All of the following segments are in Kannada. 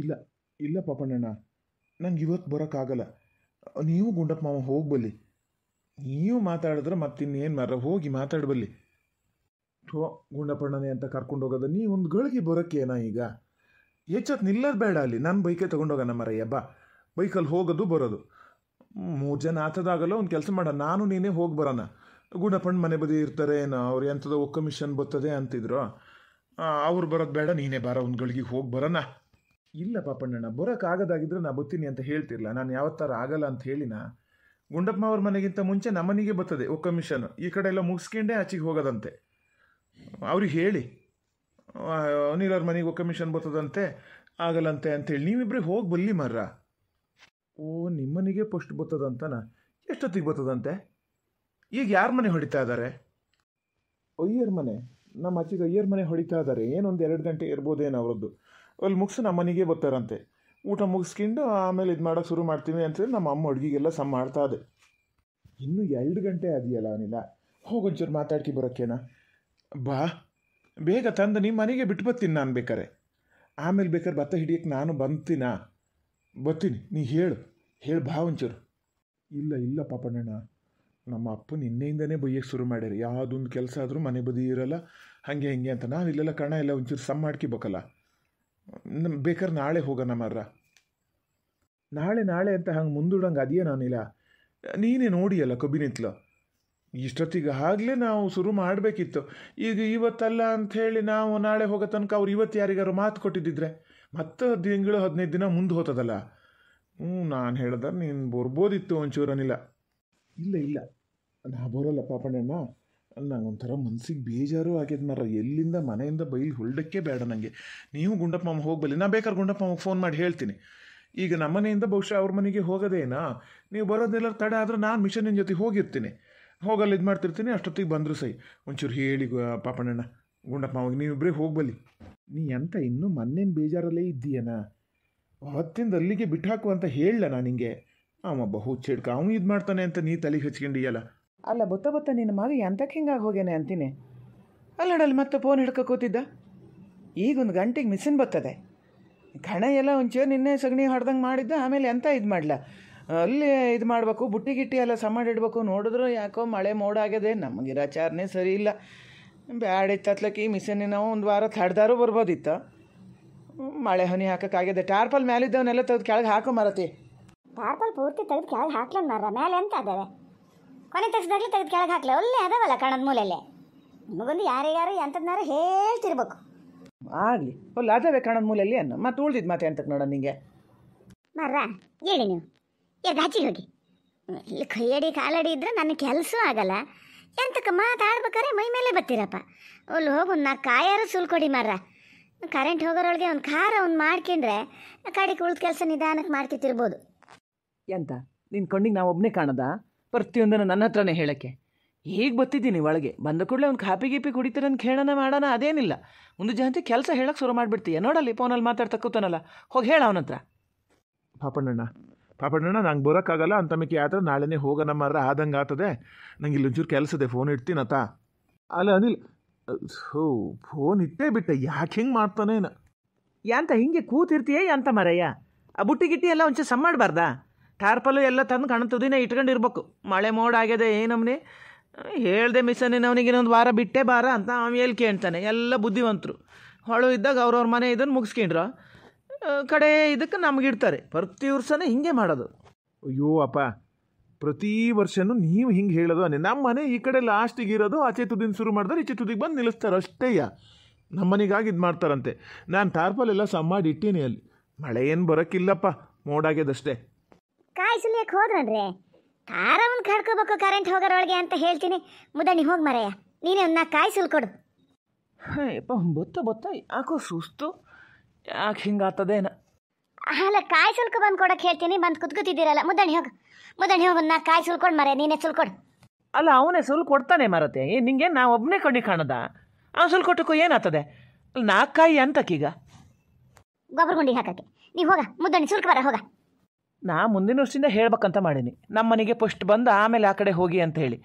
ಇಲ್ಲ ಇಲ್ಲ ಪಾಪಣ್ಣಣ್ಣ ನಂಗೆ ಇವತ್ತು ಬರೋಕ್ಕಾಗಲ್ಲ ನೀವು ಗುಂಡಪ್ಪ ಮಾವ ಹೋಗ್ಬಲ್ಲಿ ನೀವು ಮಾತಾಡಿದ್ರೆ ಮತ್ತಿನ್ನೇನು ಮಾರ ಹೋಗಿ ಮಾತಾಡಬಲ್ಲಿ ಥೋ ಗುಂಡಪ್ಪಣ್ಣನೇ ಅಂತ ಕರ್ಕೊಂಡು ಹೋಗೋದು ನೀ ಒಂದು ಗಳಿಗೆ ಬರೋಕ್ಕೇನಾ ಈಗ ಹೆಚ್ಚೊತ್ತು ನಿಲ್ಲದು ಬೇಡ ಅಲ್ಲಿ ನಾನು ಬೈಕೇ ತೊಗೊಂಡೋಗೋಣ ಮರಯ್ಯ ಬಾ ಬೈಕಲ್ಲಿ ಹೋಗೋದು ಬರೋದು ಮೂರು ಜನ ಆತದಾಗಲ್ಲ ಒಂದು ಕೆಲಸ ಮಾಡ ನಾನು ನೀನೇ ಹೋಗಿ ಬರೋಣ ಗುಂಡಪ್ಪಣ್ಣ ಮನೆ ಬದಿ ಇರ್ತಾರೆ ಏನೋ ಅವ್ರು ಎಂಥದೋ ಕಮಿಷನ್ ಬರ್ತದೆ ಅಂತಿದ್ರು ಅವ್ರು ಬರೋದು ಬೇಡ ನೀನೇ ಬಾರ ಒಂದು ಗಳಿಗೆ ಹೋಗಿ ಬರೋಣ ಇಲ್ಲ ಪಾಪಣ್ಣಣ್ಣ ಬರೋಕ್ಕಾಗೋದಾಗಿದ್ದರೆ ನಾ ಬತ್ತೀನಿ ಅಂತ ಹೇಳ್ತಿರ್ಲ ನಾನು ಯಾವತ್ತಾರ ಆಗಲ್ಲ ಅಂತ ಹೇಳಿನ ಗುಂಡಪ್ಪ ಅವ್ರ ಮನೆಗಿಂತ ಮುಂಚೆ ನಮ್ಮನಿಗೆ ಬರ್ತದೆ ಓ ಕಮಿಷನ್ ಈ ಕಡೆ ಎಲ್ಲ ಮುಗಿಸ್ಕೊಂಡೇ ಆಚೆಗೆ ಹೋಗೋದಂತೆ ಅವ್ರಿಗೆ ಹೇಳಿ ಅನಿಲ್ ಅವ್ರ ಮನೆಗೆ ಓ ಕಮಿಷನ್ ಬರ್ತದಂತೆ ಆಗಲ್ಲಂತೆ ಅಂತೇಳಿ ನೀವಿಬ್ರಿಗೆ ಹೋಗಿ ಬಲ್ಲಿ ಮರ್ರ ಓ ನಿಮ್ಮನಿಗೆ ಪೋಸ್ಟ್ ಬರ್ತದಂತನಾ ಎಷ್ಟೊತ್ತಿಗೆ ಬರ್ತದಂತೆ ಈಗ ಯಾರ ಮನೆ ಹೊಡಿತಾ ಇದ್ದಾರೆ ಅಯ್ಯರ್ ಮನೆ ನಮ್ಮ ಅಚ್ಚಿಗೆ ಅಯ್ಯರ್ ಮನೆ ಹೊಡಿತಾ ಇದ್ದಾರೆ ಏನೊಂದು ಎರಡು ಗಂಟೆ ಇರ್ಬೋದೇನು ಅವರದ್ದು ಅಲ್ಲಿ ಮುಗಿಸಿ ನಮ್ಮ ಮನೆಗೆ ಬರ್ತಾರಂತೆ ಊಟ ಮುಗಿಸ್ಕೊಂಡು ಆಮೇಲೆ ಇದು ಮಾಡೋಕ್ಕೆ ಶುರು ಮಾಡ್ತೀನಿ ಅಂತೇಳಿ ನಮ್ಮ ಅಮ್ಮ ಅಡುಗೆಗೆಲ್ಲ ಮಾಡ್ತಾ ಇದೆ ಇನ್ನೂ ಎರಡು ಗಂಟೆ ಆದಿಯಲ್ಲ ಅವನಿಲ್ಲ ಹೋಗೊಂಚೂರು ಮಾತಾಡ್ಕಿ ಬರೋಕ್ಕೇನ ಬಾ ಬೇಗ ತಂದು ನಿಮ್ಮ ಮನೆಗೆ ಬಿಟ್ಟು ಬರ್ತೀನಿ ನಾನು ಬೇಕಾರೆ ಆಮೇಲೆ ಬೇಕಾದ್ರೆ ಭತ್ತ ಹಿಡಿಯೋಕ್ಕೆ ನಾನು ಬಂತೀನಾ ಬರ್ತೀನಿ ನೀ ಹೇಳು ಹೇಳು ಬಾ ಒಂಚೂರು ಇಲ್ಲ ಇಲ್ಲ ಪಾಪಣ್ಣಣ್ಣ ನಮ್ಮ ಅಪ್ಪ ನಿನ್ನೆಯಿಂದನೇ ಬೈಯಕ್ಕೆ ಶುರು ಮಾಡ್ಯಾರ ಯಾವುದೊಂದು ಕೆಲಸ ಆದರೂ ಮನೆ ಬದಿ ಇರಲ್ಲ ಹಾಗೆ ಹಿಂಗೆ ಅಂತ ನಾನು ಇಲ್ಲೆಲ್ಲ ಕಣ ಎಲ್ಲ ಒಂಚೂರು ಸಮ್ ಬೇಕಲ್ಲ ನಮ್ಮ ಬೇಕಾದ್ರೆ ನಾಳೆ ಹೋಗೋಣ ಮಾರ್ರ ನಾಳೆ ನಾಳೆ ಅಂತ ಹಂಗೆ ಮುಂದೂಡಂಗೆ ಅದೇಯ ನಾನಿಲ್ಲ ನೀನೇ ನೋಡಿಯಲ್ಲ ಕಬ್ಬಿನಿತ್ಲ ಇಷ್ಟೊತ್ತಿಗೆ ಆಗಲೇ ನಾವು ಶುರು ಮಾಡಬೇಕಿತ್ತು ಈಗ ಇವತ್ತಲ್ಲ ಅಂಥೇಳಿ ನಾವು ನಾಳೆ ಹೋಗೋ ತನಕ ಅವ್ರು ಇವತ್ತು ಯಾರಿಗಾರು ಮಾತು ಕೊಟ್ಟಿದ್ದಿದ್ರೆ ಮತ್ತೆ ತಿಂಗಳು ಹದಿನೈದು ದಿನ ಮುಂದೆ ಹೋತದಲ್ಲ ಹ್ಞೂ ನಾನು ಹೇಳ್ದ ನೀನು ಬರ್ಬೋದಿತ್ತು ಒಂಚೂರನಿಲ್ಲ ಇಲ್ಲ ಇಲ್ಲ ನಾ ಬರೋಲ್ಲ ಪಾಪಣ್ಣಣ್ಣ ಒಂಥರ ಮನ್ಸಿಗೆ ಬೇಜಾರು ಆಗ್ಯದ ಮರ ಎಲ್ಲಿಂದ ಮನೆಯಿಂದ ಬೈಲಿ ಹೊಲ್ಡಕ್ಕೆ ಬೇಡ ನನಗೆ ನೀವು ಗುಂಡಪ್ಪ ಮಾಮ ಹೋಗಬಲ್ಲಿ ನಾ ಬೇಕಾದ್ರೆ ಗುಂಡಪ್ಪ ಮಾಮಗೆ ಫೋನ್ ಮಾಡಿ ಹೇಳ್ತೀನಿ ಈಗ ನಮ್ಮ ಮನೆಯಿಂದ ಬಹುಶಃ ಅವ್ರ ಮನೆಗೆ ಹೋಗೋದೇನಾ ನೀವು ಬರೋದೆಲ್ಲ ತಡ ಆದರೆ ನಾನು ಮಿಷನಿನ ಜೊತೆ ಹೋಗಿರ್ತೀನಿ ಹೋಗಲ್ಲಿ ಇದು ಮಾಡ್ತಿರ್ತೀನಿ ಅಷ್ಟೊತ್ತಿಗೆ ಬಂದರು ಸೈ ಒಂಚೂರು ಹೇಳಿ ಪಾಪಣ್ಣ ಗುಂಡಪ್ಪ ಮಾವಾಗ ನೀವಿಬ್ಬರೇ ಹೋಗ್ಬಲ್ಲಿ ನೀ ಎಂತ ಇನ್ನೂ ಮನ್ನೇನು ಬೇಜಾರಲ್ಲೇ ಇದ್ದೀಯನಾ ಅವತ್ತಿಂದ ಅಲ್ಲಿಗೆ ಬಿಟ್ಟು ಹಾಕು ಅಂತ ಹೇಳಲ್ಲ ನಾನು ಹಿಂಗೆ ಬಹು ಚೇಡ್ಕ ಅವನು ಇದು ಮಾಡ್ತಾನೆ ಅಂತ ನೀ ತಲೆಗೆ ಹಚ್ಕೊಂಡಿಯಲ್ಲ ಅಲ್ಲ ಬೊತ್ತ ಬೊತ್ತ ನಿನ್ನ ಮಗ ಎಂತಕ್ಕೆ ಹಿಂಗಾಗಿ ಹೋಗ್ಯಾನೆ ಅಂತೀನಿ ಅಲ್ಲಡಲ್ಲಿ ಮತ್ತೆ ಫೋನ್ ಹಿಡ್ಕೊ ಕೂತಿದ್ದ ಈಗೊಂದು ಗಂಟೆಗೆ ಮಿಸಿನ್ ಬರ್ತದೆ ಕಣ ಎಲ್ಲ ಒಂಚೂರು ನಿನ್ನೆ ಸಗಣಿ ಹೊಡೆದಂಗೆ ಮಾಡಿದ್ದ ಆಮೇಲೆ ಎಂತ ಇದು ಮಾಡ್ಲಾ ಅಲ್ಲಿ ಇದು ಮಾಡಬೇಕು ಬುಟ್ಟಿ ಗಿಟ್ಟಿ ಎಲ್ಲ ಸಮಾಡಿಡ್ಬೇಕು ನೋಡಿದ್ರು ಯಾಕೋ ಮಳೆ ಮೋಡ ಆಗ್ಯದೆ ನಮಗಿರಾಚಾರನೇ ಸರಿ ಇಲ್ಲ ಬ್ಯಾಡಿತ್ತತ್ಲಕ್ಕೆ ಈ ಮಿಷನ್ನೇ ನಾವು ಒಂದು ವಾರ ತಡ್ದಾರು ಬರ್ಬೋದಿತ್ತು ಮಳೆ ಹನಿ ಹಾಕೋಕ್ಕಾಗ್ಯದೆ ಟಾರ್ಪಲ್ ಮೇಲಿದ್ದವನ್ನೆಲ್ಲ ತೆಗೆದು ಕೆಳಗೆ ಹಾಕೋ ಮರತಿ ಟಾರ್ಪಲ್ ಪೂರ್ತಿ ತೆಗೆದು ಕೆಳಗೆ ಹಾಕ್ಲನ್ ಮರ ಮೇಲೆ ಎಂತ ಅದಾವೆ ಕೊನೆ ತೆಗ್ಸ್ದಾಗ್ಲೇ ತೆಗೆದು ಕೆಳಗೆ ಹಾಕ್ಲೆ ಒಳ್ಳೆ ಅದಾವಲ್ಲ ಕಣದ ಮೂಲೆಯಲ್ಲೇ ನಿಮಗೊಂದು ಯಾರ್ಯಾರು ಎಂಥದ್ನಾರು ಹೇಳ್ತಿರ್ಬೇಕು ಆಗಲಿ ಒಳ್ಳೆ ಅದಾವೆ ಕಣದ ಮೂಲೆಯಲ್ಲಿ ಅನ್ನ ಮತ್ತೆ ಉಳ್ದಿದ್ದು ಮತ್ತೆ ಎಂತಕ್ಕೆ ನೋಡೋ ನಿಂಗೆ ಮರ್ರ ಹೇಳಿ ನೀವು ಎರಡು ಆಚೆಗೆ ಹೋಗಿ ಇಲ್ಲಿ ಕೈಯಡಿ ಕಾಲಡಿ ಇದ್ರೆ ನನ್ನ ಕೆಲಸ ಆಗಲ್ಲ ಎಂತಕ್ಕೆ ಮಾತಾಡ್ಬೇಕಾರೆ ಮೈ ಮೇಲೆ ಅಲ್ಲಿ ಹೋಗು ನಾ ಕಾಯಾರು ಸುಲ್ಕೊಡಿ ಮರ್ರ ಕರೆಂಟ್ ಹೋಗೋರೊಳಗೆ ಒಂದು ಖಾರ ಒಂದು ಮಾಡ್ಕೊಂಡ್ರೆ ಕಡೆಗೆ ಉಳಿದ ಕೆಲಸ ನಿಧಾನಕ್ಕೆ ಮಾಡ್ತಿರ್ಬೋದು ಎಂತ ನಿನ್ನ ಕಣ್ಣಿಗೆ ನಾವು ಒಬ್ಬನೇ ಕಾಣದಾ ಪ್ರತಿಯೊಂದನ್ನು ನನ್ನ ಹತ್ರನೇ ಹೇಳೋಕ್ಕೆ ಈಗ ಬತ್ತಿದ್ದೀನಿ ಒಳಗೆ ಬಂದ ಕೂಡಲೇ ಅವ್ನು ಕಾಪಿ ಗೀಪಿ ಕುಡಿತೀರ ಅಂತ ಕೇಳೋಣ ಮಾಡೋಣ ಅದೇನಿಲ್ಲ ಒಂದು ಜಾಂತಿ ಕೆಲಸ ಹೇಳೋಕ್ಕೆ ಶುರು ಮಾಡಿಬಿಡ್ತೀಯ ನೋಡಲ್ಲಿ ಫೋನಲ್ಲಿ ಮಾತಾಡ್ತಾ ಹೋಗಿ ಹೇಳ ಅವನ ಹತ್ರ ಪಾಪಣ್ಣಣ್ಣ ಪಾಪಣ್ಣಣ್ಣ ನಂಗೆ ಬರೋಕ್ಕಾಗಲ್ಲ ಅಂತ ಆದರೆ ಯಾತ್ರ ನಾಳೆನೇ ಹೋಗೋಣ ಮರ ಆದಂಗೆ ಆತದೆ ನಂಗೆ ಇಲ್ಲಿ ಒಂಚೂರು ಇದೆ ಫೋನ್ ಇಡ್ತೀನತ್ತ ಅಲ್ಲ ಅನಿಲ್ ಹೋ ಫೋನ್ ಇಟ್ಟೇ ಬಿಟ್ಟೆ ಯಾಕೆ ಹಿಂಗೆ ಮಾಡ್ತಾನೇನ ಯಾಂತ ಹಿಂಗೆ ಕೂತಿರ್ತೀಯ ಯಾಂತ ಮರಯ್ಯ ಆ ಬುಟ್ಟಿ ಗಿಟ್ಟಿ ಎಲ್ಲ ಒಂಚೂರು ಸಮ್ ಮಾಡಬಾರ್ದಾ ಟಾರ್ಪಲು ಎಲ್ಲ ತಂದು ಕಣ್ಣು ತುದಿನೇ ಇಟ್ಕೊಂಡಿರ್ಬೇಕು ಮಳೆ ಮೋಡ ಆಗಿದೆ ಏನಮ್ಮನೆ ಹೇಳಿದೆ ಮಿಸ್ಸನ್ನೇ ಅವನಿಗೆ ಇನ್ನೊಂದು ವಾರ ಬಿಟ್ಟೆ ಬಾರ ಅಂತ ಅವ್ನು ಎಲ್ಲಿ ಕೇಳ್ತಾನೆ ಎಲ್ಲ ಬುದ್ಧಿವಂತರು ಹೊಳು ಇದ್ದಾಗ ಅವ್ರವ್ರ ಮನೆ ಇದನ್ನು ಮುಗಿಸ್ಕೊಂಡ್ರು ಕಡೆ ಇದಕ್ಕೆ ನಮಗಿಡ್ತಾರೆ ಪ್ರತಿ ವರ್ಷನೇ ಹಿಂಗೆ ಮಾಡೋದು ಅಯ್ಯೋ ಅಪ್ಪ ಪ್ರತಿ ವರ್ಷನೂ ನೀವು ಹಿಂಗೆ ಹೇಳೋದು ಅನೇ ನಮ್ಮ ಮನೆ ಈ ಕಡೆ ಲಾಸ್ಟಿಗೆ ಇರೋದು ಆಚೆ ತುದಿನ ಶುರು ಮಾಡಿದ್ರೆ ಈಚೆ ತುದಿಗೆ ಬಂದು ನಿಲ್ಲಿಸ್ತಾರೆ ಅಷ್ಟೇಯ ನಮ್ಮ ಮನೆಗಾಗಿ ಇದು ಮಾಡ್ತಾರಂತೆ ನಾನು ಟಾರ್ಪಲೆಲ್ಲ ಎಲ್ಲ ಸಮ್ಮಾಡಿ ಇಟ್ಟೀನಿ ಅಲ್ಲಿ ಮಳೆ ಏನು ಬರೋಕ್ಕಿಲ್ಲಪ್ಪ ಮೋಡಾಗ್ಯದಷ್ಟೇ ಕಾಯಿ ಸುಲಿಯಕ್ಕೆ ಹೋದ್ರನ್ರಿ ಖಾರವನ್ನು ಕಡ್ಕೋಬೇಕು ಕರೆಂಟ್ ಹೋಗೋರೊಳಗೆ ಅಂತ ಹೇಳ್ತೀನಿ ಮುದಣ್ಣಿ ಹೋಗಿ ಮರಯ್ಯ ನೀನೇ ಒಂದು ನಾ ಕಾಯಿ ಸುಲ್ಕೊಡು ಯಪ್ಪ ಬೊತ್ತ ಬೊತ್ತ ಯಾಕೋ ಸುಸ್ತು ಯಾಕೆ ಹಿಂಗಾತದೇನ ಅಲ್ಲ ಕಾಯಿ ಸುಲ್ಕೊ ಬಂದು ಕೊಡಕ್ಕೆ ಹೇಳ್ತೀನಿ ಬಂದು ಕುತ್ಕೋತಿದ್ದೀರಲ್ಲ ಮುದಣ್ಣಿ ಹೋಗು ಮುದಣ್ಣಿ ಹೋಗಿ ನಾ ಕಾಯಿ ಸುಲ್ಕೊಂಡು ಮರೆ ನೀನೇ ಸುಲ್ಕೊಡು ಅಲ್ಲ ಅವನೇ ಸುಲ್ ಕೊಡ್ತಾನೆ ಮರತೆ ಏ ನಿಂಗೆ ನಾ ಒಬ್ಬನೇ ಕಣ್ಣಿ ಕಾಣದ ಅವ್ನು ಸುಲ್ ಕೊಟ್ಟಕ್ಕೂ ಏನಾಗ್ತದೆ ನಾಲ್ಕು ಕಾಯಿ ಅಂತಕ್ಕೀಗ ಗೊಬ್ಬರ ಗುಂಡಿ ಹಾಕಕ್ಕೆ ನೀವು ಹೋಗ ಮುದ್ದಣ್ಣಿ ಸುಲ್ಕ ಬರ ಹೋಗ ನಾ ಮುಂದಿನ ವರ್ಷದಿಂದ ಹೇಳ್ಬೇಕಂತ ಮಾಡೀನಿ ನಮ್ಮ ಮನೆಗೆ ಫಸ್ಟ್ ಬಂದು ಆಮೇಲೆ ಆ ಕಡೆ ಹೋಗಿ ಅಂತ ಹೇಳಿ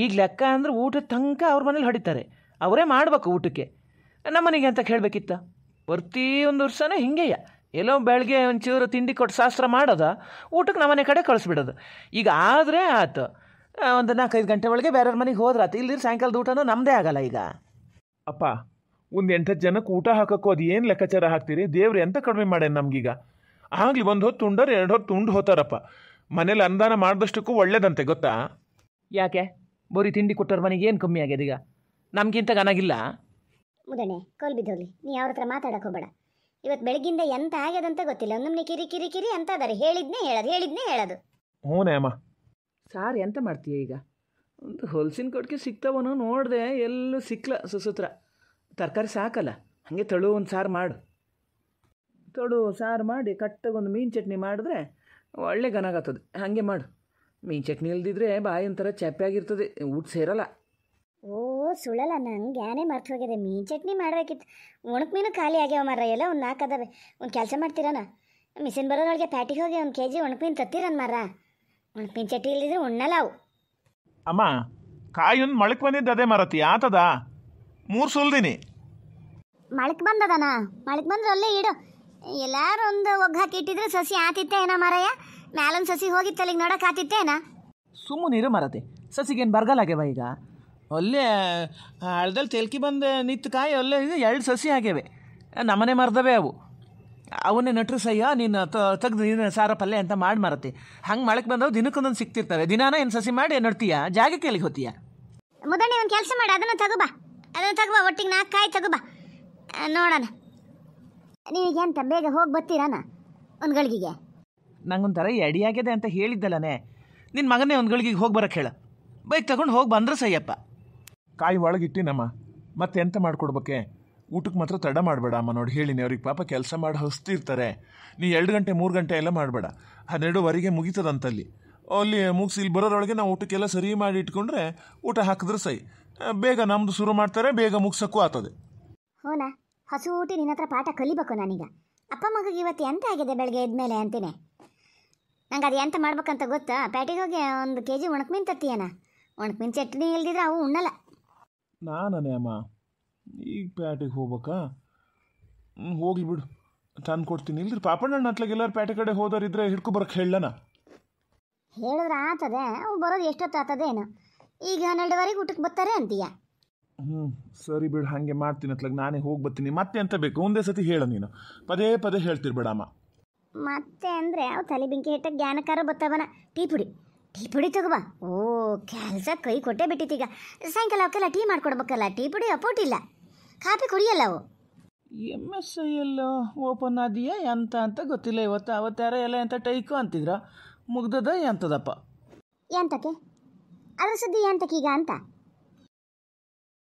ಈಗ ಲೆಕ್ಕ ಅಂದ್ರೆ ಊಟದ ತನಕ ಅವ್ರ ಮನೇಲಿ ಹೊಡಿತಾರೆ ಅವರೇ ಮಾಡ್ಬೇಕು ಊಟಕ್ಕೆ ನಮ್ಮ ಮನೆಗೆ ಅಂತ ಪ್ರತಿ ಪ್ರತಿಯೊಂದು ವರ್ಷನೇ ಹಿಂಗೆಯ ಎಲ್ಲೋ ಬೆಳಗ್ಗೆ ಒಂಚೂರು ತಿಂಡಿ ಕೊಟ್ಟು ಶಾಸ್ತ್ರ ಮಾಡೋದ ಊಟಕ್ಕೆ ನಮ್ಮನೆ ಕಡೆ ಕಳಿಸ್ಬಿಡೋದು ಈಗ ಆದರೆ ಆಯ್ತು ಒಂದು ನಾಲ್ಕೈದು ಗಂಟೆ ಒಳಗೆ ಬೇರೆಯವ್ರ ಮನೆಗೆ ಹೋದ್ರೆ ಆತು ಇಲ್ಲಿ ಸಾಯಂಕಾಲದ ಊಟನೂ ನಮ್ಮದೇ ಆಗಲ್ಲ ಈಗ ಅಪ್ಪ ಒಂದು ಎಂಟತ್ತು ಜನಕ್ಕೆ ಊಟ ಅದು ಏನು ಲೆಕ್ಕಾಚಾರ ಹಾಕ್ತೀರಿ ದೇವ್ರು ಎಂತ ಕಡಿಮೆ ಮಾಡ್ಯಾನ ನಮಗೀಗ ಆಗಲಿ ಒಂದು ಹೊತ್ತು ಉಂಡೋರು ಎರಡು ಹೊತ್ತು ಉಂಡು ಹೋತಾರಪ್ಪ ಮನೇಲಿ ಅನುದಾನ ಮಾಡಿದಷ್ಟಕ್ಕೂ ಒಳ್ಳೇದಂತೆ ಗೊತ್ತಾ ಯಾಕೆ ಬರೀ ತಿಂಡಿ ಕೊಟ್ಟರು ಮನೆಗೆ ಏನು ಕಮ್ಮಿ ಆಗ್ಯದ ಈಗ ನಮಗಿಂತ ಗನಾಗಿಲ್ಲ ಮುದಣೆ ಕೋಲ್ ಬಿದ್ದೋಗ್ಲಿ ನೀ ಅವ್ರ ಹತ್ರ ಮಾತಾಡಕ್ಕೆ ಹೋಗಬೇಡ ಇವತ್ತು ಬೆಳಗಿಂದ ಎಂತ ಆಗ್ಯದಂತ ಗೊತ್ತಿಲ್ಲ ಒಂದೊಮ್ಮೆ ಕಿರಿ ಕಿರಿ ಕಿರಿ ಅಂತ ಅದಾರೆ ಹೇಳಿದ್ನೇ ಹೇಳೋದು ಹೇಳಿದ್ನೇ ಹೇಳೋದು ಹ್ಞೂ ಅಮ್ಮ ಸಾರ್ ಎಂತ ಮಾಡ್ತೀಯ ಈಗ ಒಂದು ಹೊಲ್ಸಿನ ಕೊಡ್ಕೆ ಸಿಗ್ತಾವನು ನೋಡಿದೆ ಎಲ್ಲೂ ಸಿಕ್ಕಲ ಸುಸೂತ್ರ ತರಕಾರಿ ಸಾಕಲ್ಲ ಹಾಗೆ ತಳು ಒಂದು ಸಾರು ಮಾಡು ತೊಡು ಸಾರು ಮಾಡಿ ಕಟ್ಟಗೊಂದು ಮೀನು ಚಟ್ನಿ ಮಾಡಿದ್ರೆ ಒಳ್ಳೆ ಗನಾಗತ್ತದೆ ಹಾಗೆ ಮಾಡು ಮೀನು ಚಟ್ನಿ ಇಲ್ದಿದ್ರೆ ಬಾಯಿ ಒಂಥರ ಚಪ್ಪೆಯಾಗಿರ್ತದೆ ಊಟ ಸೇರಲ್ಲ ಓ ಸುಳಲ್ಲ ನಂಗೆ ಯಾನೇ ಮರ್ತು ಹೋಗಿದೆ ಮೀನು ಚಟ್ನಿ ಮಾಡಬೇಕಿತ್ತು ಒಣಕ್ ಮೀನು ಖಾಲಿ ಆಗ್ಯಾವ ಮರ ಎಲ್ಲ ಒಂದು ನಾಲ್ಕು ಅದಾವೆ ಒಂದು ಕೆಲಸ ಮಾಡ್ತೀರನ ಮಿಷಿನ್ ಬರೋದ್ರೊಳಗೆ ಪ್ಯಾಟಿಗೆ ಹೋಗಿ ಒಂದು ಕೆ ಜಿ ಒಣಕ್ ಮೀನು ತತ್ತೀರನ್ ಮರ ಒಣಕ್ ಮೀನು ಚಟ್ನಿ ಇಲ್ದಿದ್ರೆ ಉಣ್ಣಲ್ಲ ಅವು ಅಮ್ಮ ಕಾಯಿ ಒಂದು ಮಳಕ್ ಬಂದಿದ್ದು ಅದೇ ಮರತಿ ಆತದ ಮೂರು ಸುಲ್ದಿನಿ ಮಳಕ್ ಬಂದದನ ಮಳಕ್ ಬಂದ್ರೆ ಅಲ್ಲೇ ಇಡು ಒಂದು ಒಗ್ಗ ಹಾಕಿಟ್ಟಿದ್ರೆ ಸಸಿ ಹಾಕಿತ್ತೇನ ಮಾರಾಯ ಮ್ಯಾಲೊಂದ್ ಸಸಿ ಹೋಗಿತ್ತಲ್ಲಿಗೆ ಈಗ ನೋಡಕ್ ಏನ ಸುಮ್ಮನಿರು ಮರತೆ ಸಸಿಗೇನು ಬರಗಾಲ ಆಗ್ಯಾವ ಈಗ ಒಲ್ಲೆ ಹಳ್ದಲ್ಲಿ ತೆಲ್ಕಿ ಬಂದು ನಿಂತು ಕಾಯಿ ಅಲ್ಲೇ ಎರಡು ಸಸಿ ಆಗ್ಯಾವೆ ನಮ್ಮನೆ ಮರ್ದವೆ ಅವು ಅವನ್ನೇ ನಟ್ರು ಸಯ್ಯ ನೀನು ತೆಗ್ದು ನೀನು ಸಾರ ಪಲ್ಯ ಅಂತ ಮಾಡಿ ಮಾರತ್ತೆ ಹಂಗೆ ಮಳಕ್ಕೆ ಬಂದವು ದಿನಕ್ಕೊಂದೊಂದು ಸಿಕ್ತಿರ್ತವೆ ದಿನಾನ ಏನು ಸಸಿ ಮಾಡಿ ಏನು ನಡ್ತೀಯ ಜಾಗಕ್ಕೆ ಎಲ್ಲಿಗೆ ಹೋತೀಯ ಮುದಣ್ಣಿ ಒಂದು ಕೆಲಸ ಮಾಡಿ ಅದನ್ನು ತಗೋಬಾ ಅದನ್ನು ತಗೋಬಾ ಒಟ್ಟಿಗೆ ನಾಲ್ಕು ಕಾಯಿ ತಗೋಬಾ ನೋಡೋಣ ನೀವೀಗೆಂತ ಬೇಗ ಹೋಗಿ ಬರ್ತೀರಾನ ಒಂದು ಗಳಿಗೆಗೆ ನಂಗೊಂಥರ ಎಡಿಯಾಗಿದೆ ಅಂತ ಹೇಳಿದ್ದಲ್ಲನೇ ನಿನ್ನ ಮಗನೇ ಒಂದು ಗಳಿಗೆಗೆ ಹೋಗಿ ಬರಕ್ಕೆ ಹೇಳ ಬೈಕ್ ತಗೊಂಡು ಹೋಗಿ ಬಂದ್ರೆ ಸಯ್ಯಪ್ಪ ಕಾಯಿ ಒಳಗಿಟ್ಟಿನಮ್ಮ ಮತ್ತೆ ಎಂತ ಮಾಡ್ಕೊಡ್ಬೇಕೆ ಊಟಕ್ಕೆ ಮಾತ್ರ ತಡ ಮಾಡಬೇಡ ಅಮ್ಮ ನೋಡಿ ಹೇಳಿನಿ ಅವ್ರಿಗೆ ಪಾಪ ಕೆಲಸ ಮಾಡಿ ಹಸ್ತಿರ್ತಾರೆ ನೀ ಎರಡು ಗಂಟೆ ಮೂರು ಗಂಟೆ ಎಲ್ಲ ಮಾಡಬೇಡ ಹನ್ನೆರಡುವರೆಗೆ ಮುಗೀತದಂತಲ್ಲಿ ಅಲ್ಲಿ ಮುಗಿಸಿ ಇಲ್ಲಿ ಬರೋದ್ರೊಳಗೆ ನಾವು ಊಟಕ್ಕೆಲ್ಲ ಸರಿ ಮಾಡಿ ಇಟ್ಕೊಂಡ್ರೆ ಊಟ ಹಾಕಿದ್ರೆ ಸೈ ಬೇಗ ನಮ್ಮದು ಶುರು ಮಾಡ್ತಾರೆ ಬೇಗ ಮುಗ್ಸೋಕ್ಕೂ ಆಗ್ತದೆ ಹಸು ಊಟಿ ನಿನ್ನ ಹತ್ರ ಪಾಠ ಕಲಿಬೇಕು ನಾನೀಗ ಅಪ್ಪ ಮಗಗೆ ಇವತ್ತು ಎಂತ ಆಗಿದೆ ಬೆಳಗ್ಗೆ ಎದ್ಮೇಲೆ ಅಂತೀನಿ ನಂಗೆ ಅದು ಎಂತ ಮಾಡ್ಬೇಕಂತ ಗೊತ್ತಾ ಪ್ಯಾಟಿಗೆ ಹೋಗಿ ಒಂದು ಕೆ ಜಿ ಒಣಕ್ಮೀನು ಒಣಕ್ ಒಣಕ್ಮೀನು ಚಟ್ನಿ ಇಲ್ದಿದ್ರೆ ಅವು ಉಣ್ಣಲ್ಲ ನಾನೇ ಅಮ್ಮ ಈಗ ಪ್ಯಾಟಿಗೆ ಹೋಗ್ಬೇಕಾ ಹೋಗ್ಲಿ ಬಿಡು ತಂದು ಕೊಡ್ತೀನಿ ಇಲ್ದ್ರೆ ಪಾಪಣ್ಣ ಅಟ್ಲಾಗ ಎಲ್ಲರೂ ಪ್ಯಾಟಿ ಕಡೆ ಇದ್ರೆ ಹಿಡ್ಕೊ ಬರಕ್ಕೆ ಹೇಳಣ ಹೇಳಿದ್ರೆ ಆತದೆ ಅವು ಬರೋದು ಎಷ್ಟೊತ್ತು ಆತದೇನು ಈಗ ಹನ್ನೆರಡುವರೆಗೆ ಊಟಕ್ಕೆ ಬರ್ತಾರೆ ಅಂತೀಯಾ ಹ್ಞೂ ಸರಿ ಬಿಡು ಹಾಗೆ ಮಾಡ್ತೀನಿ ಅತ್ಲಾಗ ನಾನೇ ಹೋಗಿ ಬರ್ತೀನಿ ಮತ್ತೆ ಅಂತ ಬೇಕು ಒಂದೇ ಸತಿ ಹೇಳು ನೀನು ಪದೇ ಪದೇ ಬಿಡಮ್ಮ ಮತ್ತೆ ಅಂದರೆ ಅವು ತಲೆ ಬೆಂಕಿ ಹಿಟ್ಟ ಜ್ಞಾನಕಾರ ಬತ್ತವನ ಟೀ ಪುಡಿ ಟೀ ಪುಡಿ ತಗೋಬಾ ಓ ಕೆಲಸ ಕೈ ಕೊಟ್ಟೆ ಬಿಟ್ಟಿತ್ತೀಗ ಸಾಯಂಕಾಲ ಅವಕ್ಕೆಲ್ಲ ಟೀ ಮಾಡ್ಕೊಡ್ಬೇಕಲ್ಲ ಟೀ ಪುಡಿ ಅಪೋಟ್ ಇಲ್ಲ ಕಾಫಿ ಕುಡಿಯಲ್ಲ ಅವು ಎಮ್ ಎಸ್ ಐ ಎಲ್ಲ ಓಪನ್ ಆದಿಯಾ ಎಂತ ಅಂತ ಗೊತ್ತಿಲ್ಲ ಇವತ್ತು ಅವತ್ತಾರ ಎಲ್ಲ ಎಂತ ಟೈಕು ಅಂತಿದ್ರ ಮುಗ್ದದ ಎಂತದಪ್ಪ ಎಂತಕ್ಕೆ ಅದ್ರ ಸುದ್ದಿ ಎಂತಕ್ಕೀಗ ಅಂತ